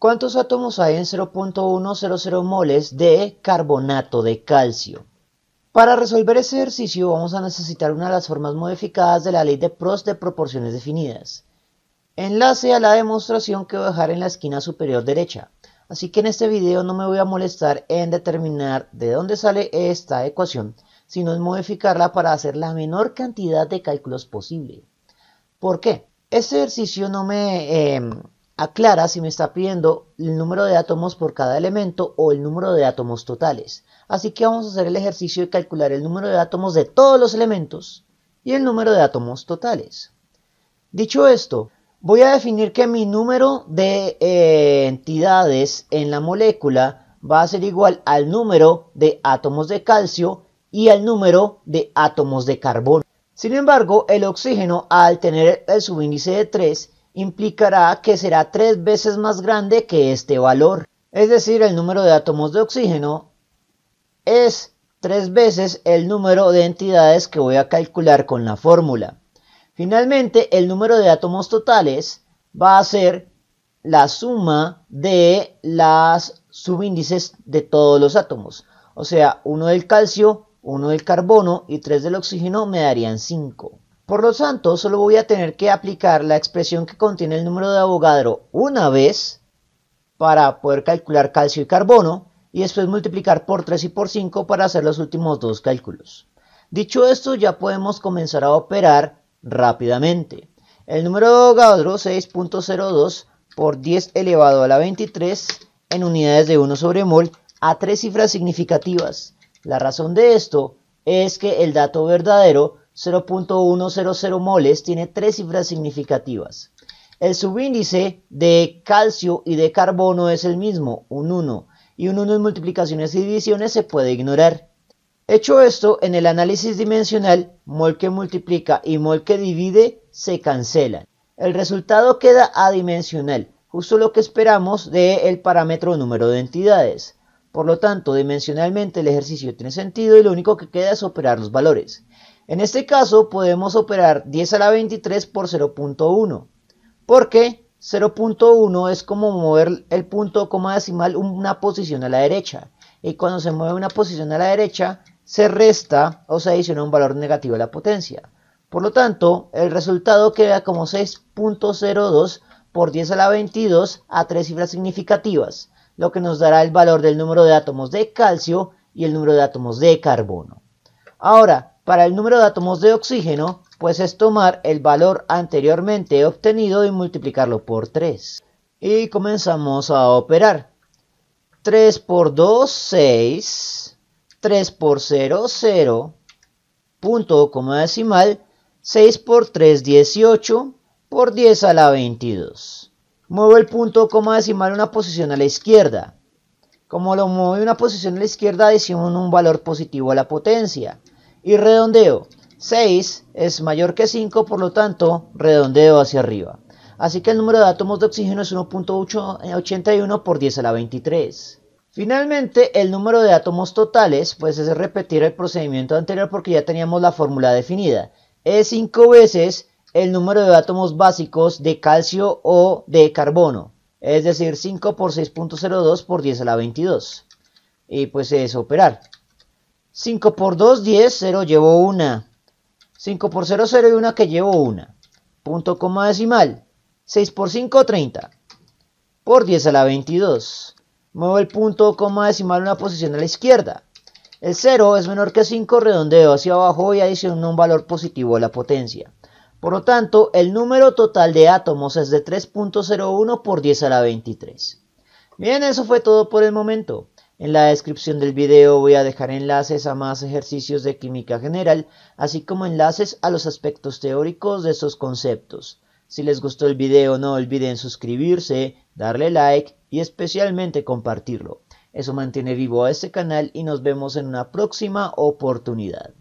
¿Cuántos átomos hay en 0.100 moles de carbonato de calcio? Para resolver ese ejercicio vamos a necesitar una de las formas modificadas de la ley de Prost de proporciones definidas. Enlace a la demostración que voy a dejar en la esquina superior derecha. Así que en este video no me voy a molestar en determinar de dónde sale esta ecuación, sino en modificarla para hacer la menor cantidad de cálculos posible. ¿Por qué? Este ejercicio no me... Em, aclara si me está pidiendo el número de átomos por cada elemento o el número de átomos totales. Así que vamos a hacer el ejercicio de calcular el número de átomos de todos los elementos y el número de átomos totales. Dicho esto, voy a definir que mi número de eh, entidades en la molécula va a ser igual al número de átomos de calcio y al número de átomos de carbono. Sin embargo, el oxígeno al tener el subíndice de 3 implicará que será tres veces más grande que este valor. Es decir, el número de átomos de oxígeno es tres veces el número de entidades que voy a calcular con la fórmula. Finalmente, el número de átomos totales va a ser la suma de las subíndices de todos los átomos. O sea, uno del calcio, uno del carbono y tres del oxígeno me darían 5. Por lo tanto, solo voy a tener que aplicar la expresión que contiene el número de Avogadro una vez para poder calcular calcio y carbono y después multiplicar por 3 y por 5 para hacer los últimos dos cálculos. Dicho esto, ya podemos comenzar a operar rápidamente. El número de Avogadro 6.02 por 10 elevado a la 23 en unidades de 1 sobre mol a tres cifras significativas. La razón de esto es que el dato verdadero 0.100 moles, tiene tres cifras significativas. El subíndice de calcio y de carbono es el mismo, un 1, y un 1 en multiplicaciones y divisiones se puede ignorar. Hecho esto, en el análisis dimensional, mol que multiplica y mol que divide se cancelan. El resultado queda adimensional, justo lo que esperamos del el parámetro número de entidades. Por lo tanto, dimensionalmente el ejercicio tiene sentido y lo único que queda es operar los valores. En este caso podemos operar 10 a la 23 por 0.1, porque 0.1 es como mover el punto coma decimal una posición a la derecha, y cuando se mueve una posición a la derecha se resta o se adiciona un valor negativo a la potencia. Por lo tanto, el resultado queda como 6.02 por 10 a la 22 a tres cifras significativas, lo que nos dará el valor del número de átomos de calcio y el número de átomos de carbono. Ahora, para el número de átomos de oxígeno, pues es tomar el valor anteriormente obtenido y multiplicarlo por 3. Y comenzamos a operar. 3 por 2, 6. 3 por 0, 0. Punto coma decimal. 6 por 3, 18. Por 10 a la 22. Muevo el punto coma decimal una posición a la izquierda. Como lo mueve una posición a la izquierda, decimos un valor positivo a la potencia y redondeo. 6 es mayor que 5, por lo tanto, redondeo hacia arriba. Así que el número de átomos de oxígeno es 1.81 por 10 a la 23. Finalmente, el número de átomos totales, pues es repetir el procedimiento anterior porque ya teníamos la fórmula definida. Es 5 veces el número de átomos básicos de calcio o de carbono, es decir, 5 por 6.02 por 10 a la 22. Y pues es operar. 5 por 2, 10, 0, llevo 1. 5 por 0, 0 y 1, que llevo 1. Punto coma decimal. 6 por 5, 30. Por 10 a la 22. Muevo el punto coma decimal una posición a la izquierda. El 0 es menor que 5, redondeo hacia abajo y adiciono un valor positivo a la potencia. Por lo tanto, el número total de átomos es de 3.01 por 10 a la 23. Bien, eso fue todo por el momento. En la descripción del video voy a dejar enlaces a más ejercicios de química general, así como enlaces a los aspectos teóricos de esos conceptos. Si les gustó el video no olviden suscribirse, darle like y especialmente compartirlo. Eso mantiene vivo a este canal y nos vemos en una próxima oportunidad.